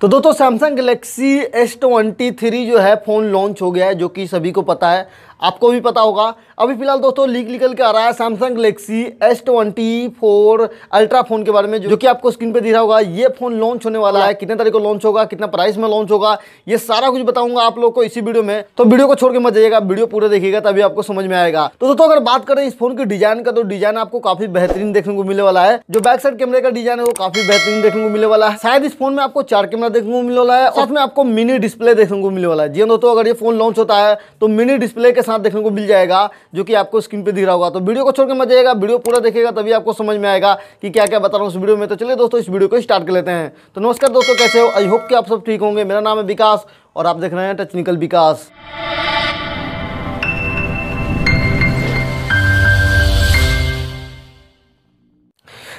तो दोस्तों Samsung Galaxy S twenty three जो है फ़ोन लॉन्च हो गया है जो कि सभी को पता है आपको भी पता होगा अभी फिलहाल दोस्तों लीक निकल के आ रहा है Samsung Galaxy S twenty four Ultra phone के बारे में जो कि आपको स्क्रीन पे दिख रहा होगा ये फोन लॉन्च होने वाला है कितने तारीख को लॉन्च होगा कितना प्राइस में लॉन्च होगा ये सारा कुछ बताऊंगा आप लोग को इसी वीडियो में तो वीडियो को छोड़ के मत जाइएगा वीडियो पूरा देखिएगा तभी आपको समझ में आएगा तो दोस्तों अगर बात करें इस फोन की डिजाइन का तो डिजाइन आपको काफी बेहतरीन देखने को मिलने वाला है जो बैक साइड कैमरे का डिजाइन है वो काफी बेहतरीन देखने को मिलने वाला है शायद इस फोन में आपको चार कैमरा देखने को मिलने वाला है और आपको मिनी डिस्प्ले देखने को मिलने वाला है जी हाँ दोस्तों अगर ये फोन लॉन्च होता है तो मिनी डिस्प्ले के साथ निशान देखने को मिल जाएगा जो कि आपको स्क्रीन पे दिख रहा होगा तो वीडियो को छोड़ के मत जाएगा वीडियो पूरा देखेगा तभी आपको समझ में आएगा कि क्या क्या बता रहा हूँ उस वीडियो में तो चलिए दोस्तों इस वीडियो को स्टार्ट कर लेते हैं तो नमस्कार दोस्तों कैसे हो आई होप कि आप सब ठीक होंगे मेरा नाम है विकास और आप देख रहे हैं टेक्निकल विकास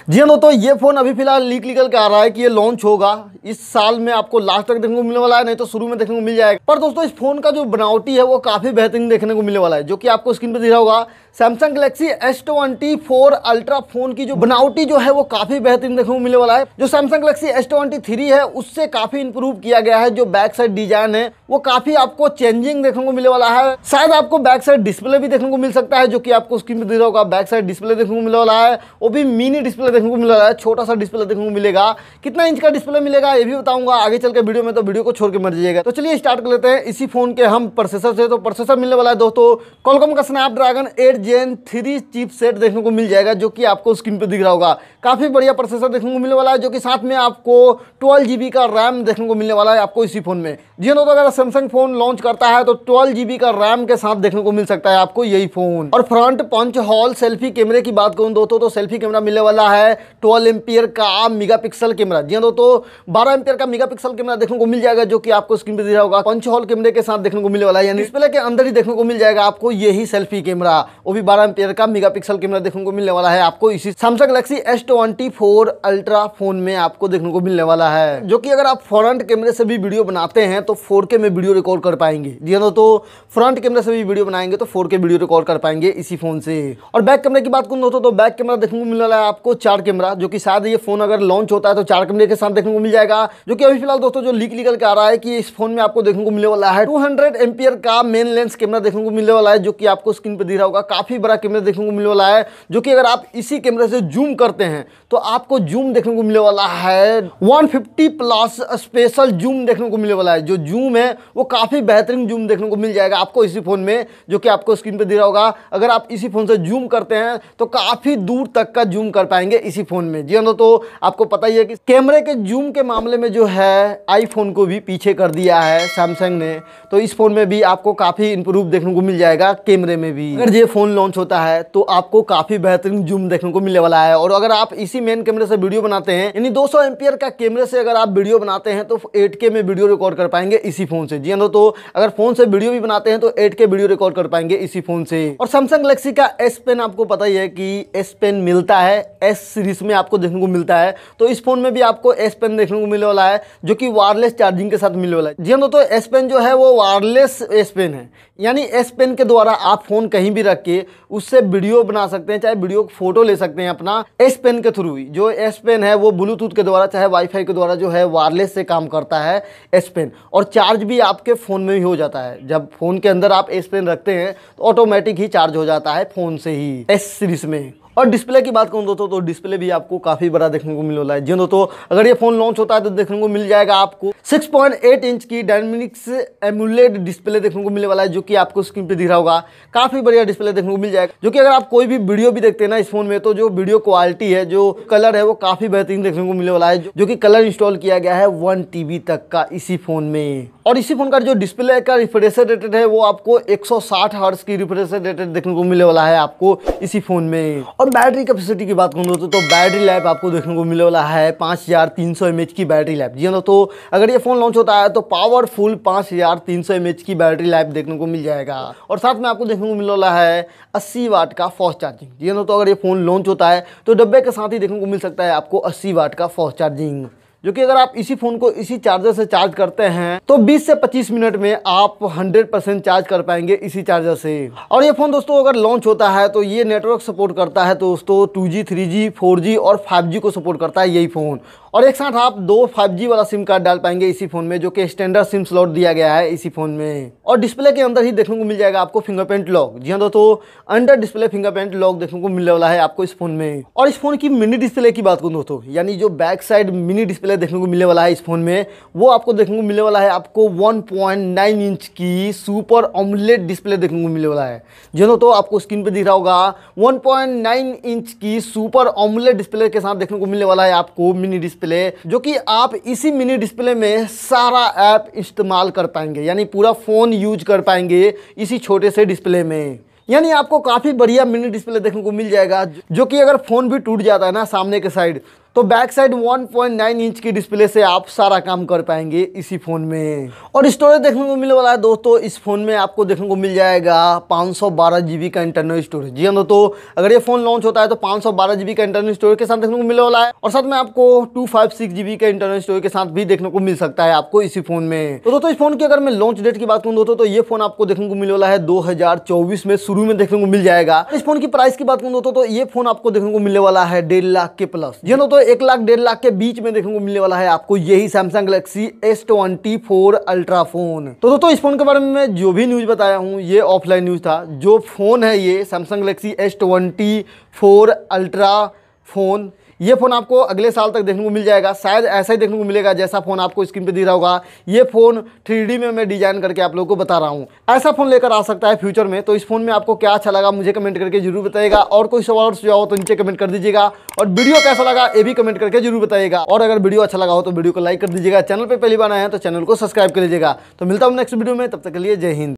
जी हाँ दोस्तों ये फ़ोन अभी फिलहाल लीक निकल के आ रहा है कि ये लॉन्च होगा इस साल में आपको लास्ट तक देखने को मिलने वाला है नहीं तो शुरू में देखने को मिल जाएगा पर दोस्तों इस फ़ोन का जो बनावटी है वो काफ़ी बेहतरीन देखने को मिलने वाला है जो कि आपको स्क्रीन पर दिख रहा होगा Samsung Galaxy S twenty four Ultra phone की जो बनावटी जो है वो काफ़ी बेहतरीन देखने को मिलने वाला है जो Samsung Galaxy S twenty three है उससे काफ़ी इंप्रूव किया गया है जो बैक साइड डिजाइन है वो काफ़ी आपको चेंजिंग देखने को मिलने वाला है शायद आपको बैक साइड डिस्प्ले भी देखने को मिल सकता है जो कि आपको स्क्रीन पर दिख रहा होगा बैक साइड डिस्प्ले देखने को मिलने वाला है वो भी मिनी डिस्प्ले देखने को मिल रहा है छोटा सा डिस्प्ले देखने को मिलेगा कितना इंच का डिस्प्ले मिलेगा ये भी बताऊंगा आगे चल के वीडियो में तो वीडियो को छोड़ के मर जाइएगा तो चलिए स्टार्ट कर लेते हैं इसी फोन के हम प्रोसेसर से तो प्रोसेसर मिलने वाला है दोस्तों कॉलकम का Snapdragon eight Gen three chipset देखने को मिल जाएगा जो कि आपको स्क्रीन पर दिख रहा होगा काफ़ी बढ़िया प्रोसेसर देखने को मिलने वाला है जो कि साथ में आपको ट्वेल्व का रैम देखने को मिलने वाला है आपको इसी फोन में जी दोस्तों अगर सैमसंग फोन लॉन्च करता है तो ट्वेल्व का रैम के साथ देखने को मिल सकता है आपको यही फोन और फ्रंट पंच हॉल सेल्फी कैमरे की बात करूँ दोस्तों तो सेल्फी कैमरा मिलने वाला है है ट्वेल्व एम्पियर का मेगा पिक्सल कैमरा जी हाँ दोस्तों बारह एम्पियर का मेगा पिक्सल कैमरा देखने को मिल जाएगा जो कि आपको स्क्रीन पर दिख रहा होगा पंच हॉल कैमरे के साथ देखने को मिलने वाला है यानी डिस्प्ले के अंदर ही देखने को मिल जाएगा आपको यही सेल्फी कैमरा वो भी बारह एम्पियर का मेगा कैमरा देखने को मिलने वाला है आपको इसी Samsung Galaxy S twenty Ultra phone में आपको देखने को मिलने वाला है जो कि अगर आप फ्रंट कैमरे से भी वीडियो बनाते हैं तो फोर में वीडियो रिकॉर्ड कर पाएंगे जी हाँ दोस्तों फ्रंट कैमरे से भी वीडियो बनाएंगे तो फोर वीडियो रिकॉर्ड कर पाएंगे इसी फोन से और बैक कैमरे की बात करूँ दोस्तों तो बैक कैमरा देखने को मिलने वाला है आपको चार चार कैमरा जो कि शायद ये फ़ोन अगर लॉन्च होता है तो चार कैमरे के साथ देखने को मिल जाएगा जो कि अभी फिलहाल दोस्तों जो लीक निकल के आ रहा है कि इस फोन में आपको देखने को मिलने वाला है टू हंड्रेड एमपियर का मेन लेंस कैमरा देखने को मिलने वाला है जो कि आपको स्क्रीन पर दिख रहा होगा काफ़ी बड़ा कैमरा देखने को मिलने वाला है जो कि अगर आप इसी कैमरे से जूम करते हैं तो आपको जूम देखने को मिलने वाला है वन प्लस स्पेशल जूम देखने को मिलने वाला है जो जूम है वो काफ़ी बेहतरीन जूम देखने को मिल जाएगा आपको इसी फ़ोन में जो कि आपको स्क्रीन पर दिख रहा होगा अगर आप इसी फ़ोन से जूम करते हैं तो काफ़ी दूर तक का जूम कर पाएंगे इसी फ़ोन में जी हाँ दोस्तों आपको पता ही है कि कैमरे के जूम के मामले में जो है आईफोन को भी पीछे कर दिया है सैमसंग ने तो इस फ़ोन में भी आपको काफ़ी इंप्रूव देखने को मिल जाएगा कैमरे में भी अगर ये फ़ोन लॉन्च होता है तो आपको काफ़ी बेहतरीन जूम देखने को मिलने वाला है और अगर आप इसी मेन कैमरे से वीडियो बनाते हैं यानी दो सौ का कैमरे से अगर आप वीडियो बनाते हैं तो एट में वीडियो रिकॉर्ड कर पाएंगे इसी फ़ोन से जी हाँ दोस्तों अगर फ़ोन से वीडियो भी बनाते हैं तो एट वीडियो रिकॉर्ड कर पाएंगे इसी फ़ोन से और सैमसंग गलेक्सी का एस पेन आपको पता ही है कि एस पेन मिलता है एस सीरीज में आपको देखने को मिलता है तो इस फोन में भी आपको एस पेन देखने को मिलने वाला है जो कि वायरलेस चार्जिंग के साथ मिलने वाला है जी हाँ दोस्तों एस पेन जो है वो वायरलेस एस पेन है यानी एस पेन के द्वारा आप फ़ोन कहीं भी रख के उससे वीडियो बना सकते हैं चाहे वीडियो फोटो ले सकते हैं अपना एस पेन के थ्रू ही जो एस पेन है वो ब्लूटूथ के द्वारा चाहे वाईफाई के द्वारा जो है वायरलेस से काम करता है एस पेन और चार्ज भी आपके फ़ोन में ही हो जाता है जब फ़ोन के अंदर आप एस पेन रखते हैं तो ऑटोमेटिक ही चार्ज हो जाता है फ़ोन से ही एस सीरीज में और डिस्प्ले की बात करूँ दोस्तों तो डिस्प्ले भी आपको काफ़ी बड़ा देखने को मिल रहा है जी दोस्तों अगर ये फ़ोन लॉन्च होता है तो देखने को मिल जाएगा आपको 6.8 इंच की डायनेमिक्स एमुलेट डिस्प्ले देखने को मिलने वाला है जो कि आपको स्क्रीन पे दिख रहा होगा काफ़ी बढ़िया डिस्प्ले देखने को मिल जाएगा जो कि अगर आप कोई भी वीडियो भी देखते हैं ना इस फोन में तो जो वीडियो क्वालिटी है जो कलर है वो काफ़ी बेहतरीन देखने को मिलने वाला है जो कि कलर इंस्टॉल किया गया है वन टी तक का इसी फ़ोन में और इसी फ़ोन का जो डिस्प्ले का रिफ्रेशर रेटेड है वो आपको एक सौ की रिफ्रेशर रेटेड देखने को मिलने वाला है आपको इसी फ़ोन में और और बैटरी कैपेसिटी की बात करूँ दोस्तों तो बैटरी लाइफ आपको देखने को मिलने वाला है पाँच हज़ार तीन सौ एम एच की बैटरी लाइफ जी हाँ दोस्तों अगर ये फ़ोन लॉन्च होता है तो पावरफुल पाँच हज़ार तीन सौ एम की बैटरी लाइफ देखने को मिल जाएगा और साथ में आपको देखने को मिलने वाला है अस्सी वाट का फास्ट चार्जिंग जी हाँ दोस्तों अगर ये फ़ोन लॉन्च होता है तो डब्बे के साथ ही देखने को मिल सकता है आपको अस्सी वाट का फास्ट चार्जिंग जो कि अगर आप इसी फ़ोन को इसी चार्जर से चार्ज करते हैं तो 20 से 25 मिनट में आप 100 परसेंट चार्ज कर पाएंगे इसी चार्जर से और ये फ़ोन दोस्तों अगर लॉन्च होता है तो ये नेटवर्क सपोर्ट करता है तो दोस्तों two G three G four G और फाइव जी को सपोर्ट करता है यही फ़ोन और एक साथ आप दो 5G वाला सिम कार्ड डाल पाएंगे इसी फ़ोन में जो कि स्टैंडर्ड सिम स्लॉट दिया गया है इसी फ़ोन में और डिस्प्ले के अंदर ही देखने को मिल जाएगा आपको फिंगरप्रिंट लॉक जी हाँ दोस्तों अंडर डिस्प्ले फिंगरप्रिंट लॉक देखने को मिलने वाला है आपको इस फोन में और इस फोन की मिनी डिस्प्ले की बात करूँ दोस्तों यानी जो बैक साइड मिनी डिस्प्ले देखने को मिलने वाला है इस फोन में वो आपको देखने को मिलने वाला है आपको वन इंच की सुपर ऑमलेट डिस्प्ले देखने को मिलने वाला है जी हाँ दोस्तों आपको स्क्रीन पर दिख रहा होगा वन इंच की सुपर ऑमलेट डिस्प्ले के साथ देखने को मिलने वाला है आपको मिनी डिस्प्ले डिस्प्ले जो कि आप इसी मिनी डिस्प्ले में सारा ऐप इस्तेमाल कर पाएंगे यानी पूरा फ़ोन यूज कर पाएंगे इसी छोटे से डिस्प्ले में यानी आपको काफ़ी बढ़िया मिनी डिस्प्ले देखने को मिल जाएगा जो कि अगर फ़ोन भी टूट जाता है ना सामने के साइड तो बैक साइड 1.9 इंच की डिस्प्ले से आप सारा काम कर पाएंगे इसी फ़ोन में और स्टोरेज देखने को मिलने वाला है दोस्तों इस फ़ोन में आपको देखने को मिल जाएगा पाँच सौ का इंटरनल स्टोरेज जी हाँ दोस्तों अगर ये फ़ोन लॉन्च होता है तो पाँच सौ का इंटरनल स्टोरेज के साथ देखने को मिलने वाला है और साथ में आपको टू फाइव का इंटरनल स्टोरेज के साथ भी देखने को मिल सकता है आपको इसी फ़ोन में तो दोस्तों इस फ़ोन की अगर मैं लॉन्च डेट की बात करूँ दोस्तों तो ये फ़ोन आपको देखने को मिलने वाला है दो में शुरू में देखने को मिल जाएगा इस फ़ोन की प्राइस की बात करूँ दोस्तों तो ये फ़ोन आपको देखने को मिलने वाला है डेढ़ लाख के प्लस जी हाँ दोस्तों एक लाख डेढ़ लाख के बीच में देखने को मिलने वाला है आपको यही Samsung Galaxy S twenty four Ultra phone तो दोस्तों इस फोन के बारे में जो भी न्यूज बताया हूँ ये ऑफलाइन न्यूज था जो फोन है ये Samsung Galaxy S twenty four Ultra phone ये फ़ोन आपको अगले साल तक देखने को मिल जाएगा शायद ऐसा ही देखने को मिलेगा जैसा फ़ोन आपको स्क्रीन पे दिख रहा होगा ये फ़ोन थ्री में मैं डिज़ाइन करके आप लोगों को बता रहा हूँ ऐसा फ़ोन लेकर आ सकता है फ्यूचर में तो इस फ़ोन में आपको क्या अच्छा लगा मुझे कमेंट करके जरूर बताएगा और कोई सवाल और सुझाव हो तो नीचे कमेंट कर दीजिएगा और वीडियो कैसा लगा ये भी कमेंट करके जरूर बताइएगा और अगर वीडियो अच्छा लगा हो तो वीडियो को लाइक कर दीजिएगा चैनल पर पहली बार आए हैं तो चैनल को सब्सक्राइब कर लीजिएगा तो मिलता हूँ नेक्स्ट वीडियो में तब तक के लिए जय हिंद